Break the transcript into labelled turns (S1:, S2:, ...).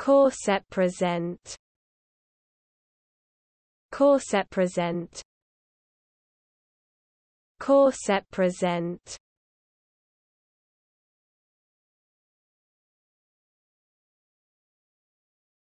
S1: Corset present Corset present Corset present